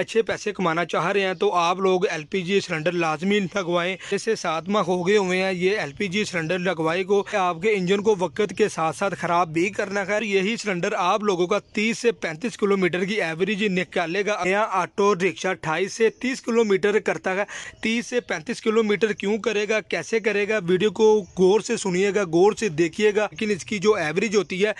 अच्छे पैसे कमाना चाह रहे हैं तो आप लोग एलपीजी सिलेंडर लाजमी लगवाएं जैसे सात माह हो गए हुए हैं ये एलपीजी सिलेंडर लगवाए को आपके इंजन को वक्त के साथ साथ खराब भी करना खैर यही सिलेंडर आप लोगों का 30 से 35 किलोमीटर की एवरेज निकालेगा यहाँ ऑटो रिक्शा अठाईस से 30 किलोमीटर करता है तीस से पैंतीस किलोमीटर क्यों करेगा कैसे करेगा वीडियो को गौर से सुनिएगा गौर से देखिएगा लेकिन इसकी जो एवरेज होती है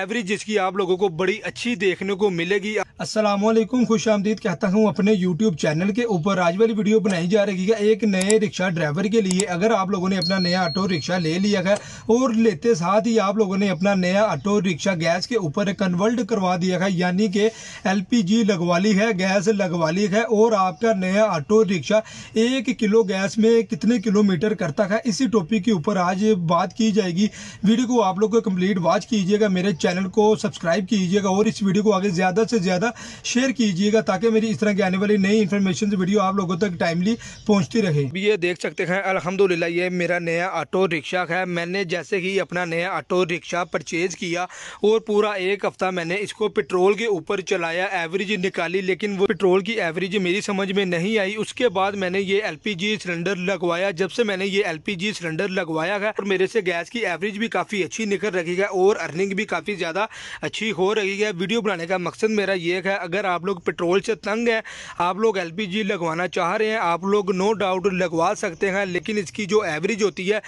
एवरेज इसकी आप लोगों को बड़ी अच्छी देखने को मिलेगी असलम खुश आमदीद कहते आता हूँ अपने YouTube चैनल के ऊपर आज वाली वीडियो बनाई जा रही है एक नए रिक्शा ड्राइवर के लिए अगर आप लोगों ने अपना नया ऑटो रिक्शा ले लिया है और लेते साथ ही आप लोगों ने अपना नया ऑटो रिक्शा गैस के ऊपर कन्वर्ट करवा दिया है यानी कि एल लगवा ली है गैस लगवा ली है और आपका नया ऑटो रिक्शा एक किलो गैस में कितने किलोमीटर करता है इसी टॉपिक के ऊपर आज बात की जाएगी वीडियो को आप लोग कंप्लीट वॉच कीजिएगा मेरे चैनल को सब्सक्राइब कीजिएगा और इस वीडियो को आगे ज़्यादा से ज़्यादा शेयर कीजिएगा ताकि मेरी इस तरह की आने वाली नई इन्फॉर्मेशन वीडियो आप लोगों तक टाइमली पहुँचती रहे ये देख सकते हैं अलहमदुल्ला ये मेरा नया ऑटो रिक्शा है मैंने जैसे ही अपना नया ऑटो रिक्शा परचेज़ किया और पूरा एक हफ्ता मैंने इसको पेट्रोल के ऊपर चलाया एवरेज निकाली लेकिन वो पेट्रोल की एवरेज मेरी समझ में नहीं आई उसके बाद मैंने ये एल सिलेंडर लगवाया जब से मैंने ये एल सिलेंडर लगवाया है और मेरे से गैस की एवरेज भी काफ़ी अच्छी निकल रही है और अर्निंग भी काफ़ी ज़्यादा अच्छी हो रही है वीडियो बनाने का मकसद मेरा ये है अगर आप लोग पेट्रोल से तंग तंग है आप लोग एल लगवाना चाह रहे हैं आप लोग नो डाउट लगवा सकते हैं लेकिन इसकी जो एवरेज होती है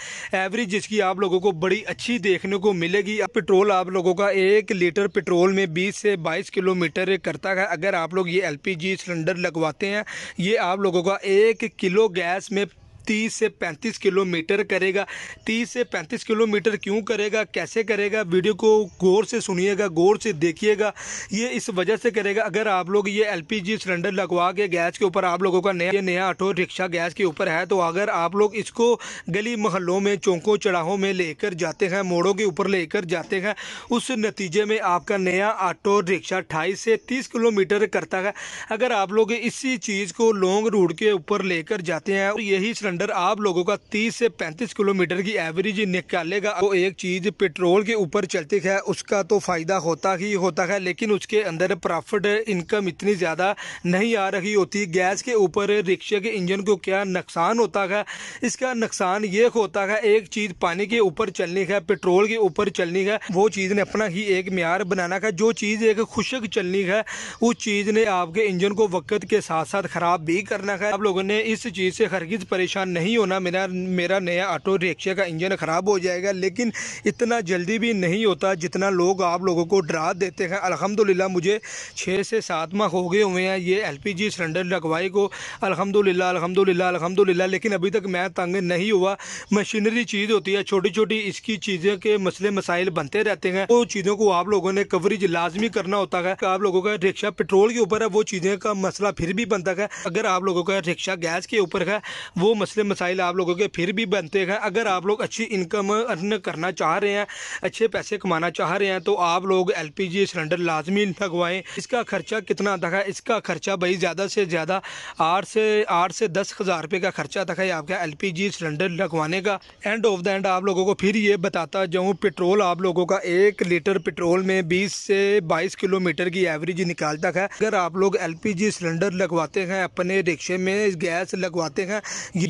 एवरेज इसकी आप लोगों को बड़ी अच्छी देखने को मिलेगी पेट्रोल आप लोगों का एक लीटर पेट्रोल में बीस से बाईस किलोमीटर करता है अगर आप लोग ये एल सिलेंडर लगवाते हैं ये आप लोगों का एक किलो गैस में तीस से पैंतीस किलोमीटर करेगा तीस से पैंतीस किलोमीटर क्यों करेगा कैसे करेगा वीडियो को गौर से सुनिएगा गौर से देखिएगा ये इस वजह से करेगा अगर आप लोग ये एलपीजी सिलेंडर लगवा के गैस के ऊपर आप लोगों का नया नया ऑटो रिक्शा गैस के ऊपर है तो अगर आप लोग इसको गली मोहल्लों में चौंकों चढ़ाहों में लेकर जाते हैं मोड़ों के ऊपर लेकर जाते हैं उस नतीजे में आपका नया ऑटो रिक्शा अट्ठाईस से तीस किलोमीटर करता है अगर आप लोग इसी चीज़ को लॉन्ग रूट के ऊपर लेकर जाते हैं और यही सिलेंडर अंडर आप लोगों का 30 से 35 किलोमीटर की एवरेज निकालेगा तो एक चीज पेट्रोल के ऊपर चलती है उसका तो फायदा होता ही होता है लेकिन उसके अंदर प्रॉफिट इनकम इतनी ज़्यादा नहीं आ रही होती गैस के ऊपर रिक्शे के इंजन को क्या नुकसान होता है इसका नुकसान ये होता है एक चीज़ पानी के ऊपर चलनी है पेट्रोल के ऊपर चलनी है वो चीज़ ने अपना ही एक मैार बनाना है जो चीज़ एक खुशक चलनी है उस चीज़ ने आपके इंजन को वक्त के साथ साथ ख़राब भी करना है आप लोगों ने इस चीज़ से हरगिज़ परेशान नहीं होना मेरा मेरा नया ऑटो रिक्शा का इंजन ख़राब हो जाएगा लेकिन इतना जल्दी भी नहीं होता जितना लोग आप लोगों को डरा देते हैं अल्हम्दुलिल्लाह मुझे छः से सात माह हो गए हुए हैं ये एलपीजी सिलेंडर लगवाई को अल्हम्दुलिल्लाह अल्हम्दुलिल्लाह अल्हम्दुलिल्लाह लेकिन अभी तक मैं तंग नहीं हुआ मशीनरी चीज़ होती है छोटी छोटी इसकी चीज़ें के मसले मसाइल बनते रहते हैं वो चीज़ों को आप लोगों ने कवरेज लाजमी करना होता है आप लोगों का रिक्शा पेट्रोल के ऊपर है वो चीज़ें का मसला फिर भी बनता है अगर आप लोगों का रिक्शा गैस के ऊपर है वो मसला इसलिए मसाइल आप लोगों के फिर भी बनते हैं अगर आप लोग अच्छी इनकम अर्न करना चाह रहे हैं अच्छे पैसे कमाना चाह रहे हैं तो आप लोग एल सिलेंडर लाजमी लगवाएँ इसका खर्चा कितना था है इसका खर्चा भाई ज़्यादा से ज़्यादा आठ से आठ से दस हज़ार रुपये का खर्चा तक है आपका एल सिलेंडर लगवाने का एंड ऑफ द एंड आप लोगों को फिर ये बताता जाऊँ पेट्रोल आप लोगों का एक लीटर पेट्रोल में बीस से बाईस किलोमीटर की एवरेज निकालता है अगर आप लोग एल सिलेंडर लगवाते हैं अपने रिक्शे में गैस लगवाते हैं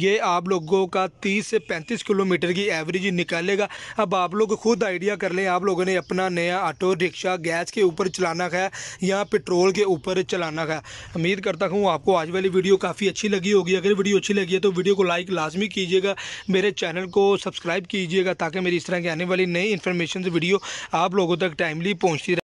ये आप लोगों का 30 से 35 किलोमीटर की एवरेज निकालेगा अब आप लोग खुद आइडिया कर लें आप लोगों ने अपना नया ऑटो रिक्शा गैस के ऊपर चलाना है या पेट्रोल के ऊपर चलाना है उम्मीद करता हूँ आपको आज वाली वीडियो काफ़ी अच्छी लगी होगी अगर वीडियो अच्छी लगी है तो वीडियो को लाइक लाजमी कीजिएगा मेरे चैनल को सब्सक्राइब कीजिएगा ताकि मेरी इस तरह की आने वाली नई इन्फॉर्मेशन वीडियो आप लोगों तक टाइमली पहुँचती रहे